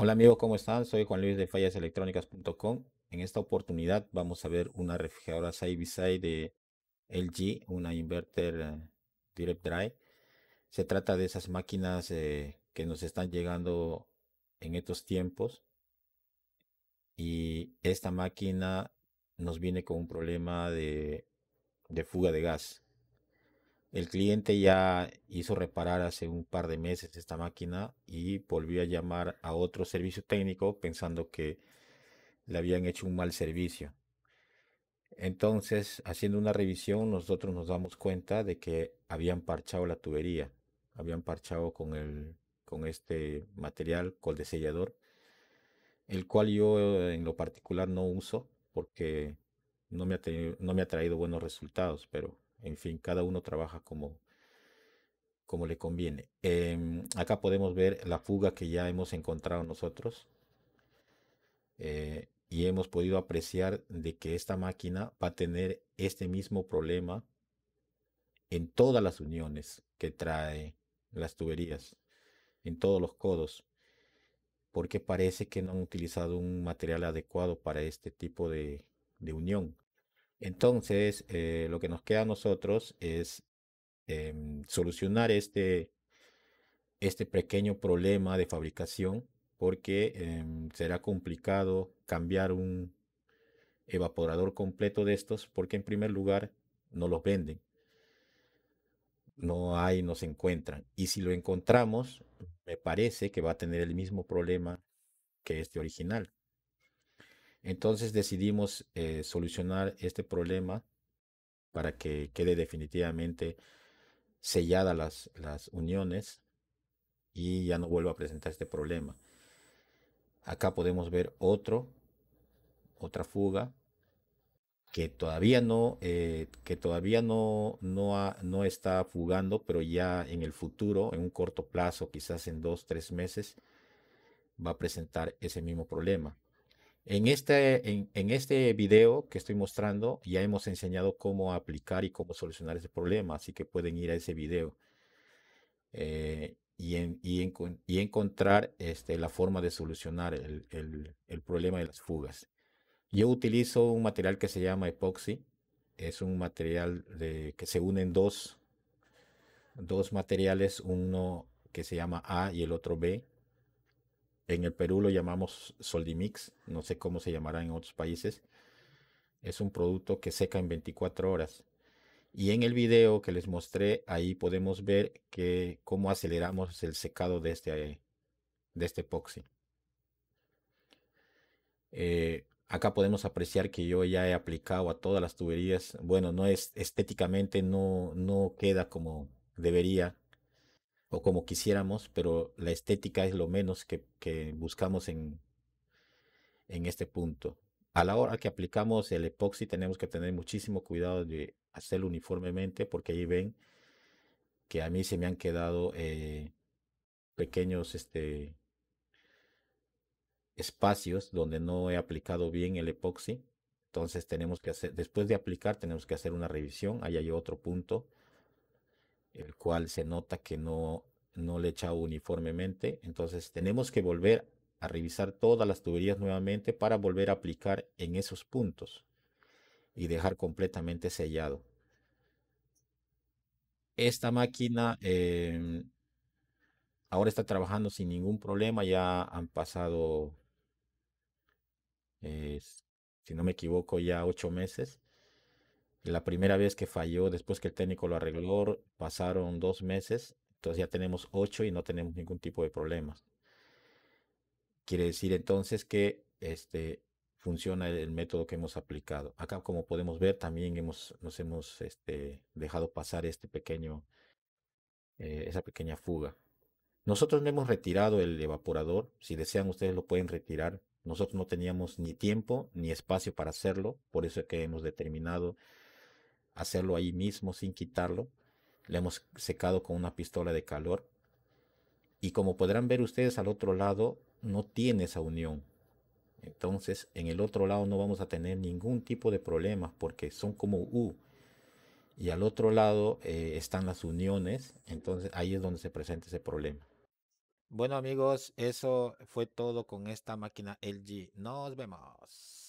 Hola amigos, ¿cómo están? Soy Juan Luis de fallaselectrónicas.com. En esta oportunidad vamos a ver una refrigeradora side by side de LG, una inverter eh, direct drive. Se trata de esas máquinas eh, que nos están llegando en estos tiempos. Y esta máquina nos viene con un problema de fuga de gas. El cliente ya hizo reparar hace un par de meses esta máquina y volvió a llamar a otro servicio técnico pensando que le habían hecho un mal servicio. Entonces, haciendo una revisión, nosotros nos damos cuenta de que habían parchado la tubería, habían parchado con, el, con este material, col de sellador, el cual yo eh, en lo particular no uso porque no me ha, no me ha traído buenos resultados, pero en fin, cada uno trabaja como, como le conviene. Em, acá podemos ver la fuga que ya hemos encontrado nosotros eh, y hemos podido apreciar de que esta máquina va a tener este mismo problema en todas las uniones que trae las tuberías, en todos los codos, porque parece que no han utilizado un material adecuado para este tipo de unión. Entonces, eh, lo que nos queda a nosotros es em, solucionar este, este, pequeño problema de fabricación porque em, será complicado cambiar un evaporador completo de estos porque en primer lugar no los venden. No hay, no se encuentran. Y si lo encontramos, me parece que va a tener el mismo problema que este original. Entonces decidimos eh, solucionar este problema para que quede definitivamente selladas las, uniones y ya no vuelva a presentar este problema. Acá podemos ver otro, otra fuga que todavía no, eh, que todavía no, no está fugando, pero ya en el futuro, en un corto plazo, quizás en dos, tres meses, va a presentar ese mismo problema. En este, en, este video que estoy mostrando ya hemos enseñado cómo aplicar y cómo solucionar ese problema, así que pueden ir a ese video eh, y, y, encontrar este, la forma de solucionar el, el, problema de las fugas. Yo utilizo un material que se llama epoxi, es un material de, que se unen dos, dos materiales, uno que se llama A y el otro B, en el Perú lo llamamos Soldimix, no sé cómo se llamará en otros países. Es un producto que seca en 24 horas. Y en el video que les mostré, ahí podemos ver que cómo aceleramos el secado de este, de este epoxi. Eh, acá podemos apreciar que yo ya he aplicado a todas las tuberías. Bueno, no es estéticamente no, no queda como debería o como quisiéramos, pero la estética es lo menos que, buscamos en, en este punto. A la hora que aplicamos el epoxi tenemos que tener muchísimo cuidado de hacerlo uniformemente porque ahí ven que a mí se me han quedado eh, pequeños este, espacios donde no he aplicado bien el epoxi. Entonces tenemos que hacer, después de aplicar tenemos que hacer una revisión. Ahí hay otro punto el cual se nota que no, no le echa uniformemente. Entonces tenemos que volver a revisar todas las tuberías nuevamente para volver a aplicar en esos puntos y dejar completamente sellado. Esta máquina eh, ahora está trabajando sin ningún problema, ya han pasado, eh, si no me equivoco, ya ocho meses. La primera vez que falló, después que el técnico lo arregló, pasaron dos meses, entonces ya tenemos ocho y no tenemos ningún tipo de problemas. Quiere decir entonces que este, funciona el, método que hemos aplicado. Acá, como podemos ver, también hemos, nos hemos este, dejado pasar este pequeño, eh, esa pequeña fuga. Nosotros no hemos retirado el evaporador. Si desean, ustedes lo pueden retirar. Nosotros no teníamos ni tiempo ni espacio para hacerlo. Por eso es que hemos determinado hacerlo ahí mismo sin quitarlo. Le hemos secado con una pistola de calor. Y como podrán ver ustedes al otro lado, no tiene esa unión. Entonces, en el otro lado no vamos a tener ningún tipo de problemas porque son como U. Y al otro lado eh, están las uniones. Entonces, ahí es donde se presenta ese problema. Bueno amigos, eso fue todo con esta máquina LG. Nos vemos.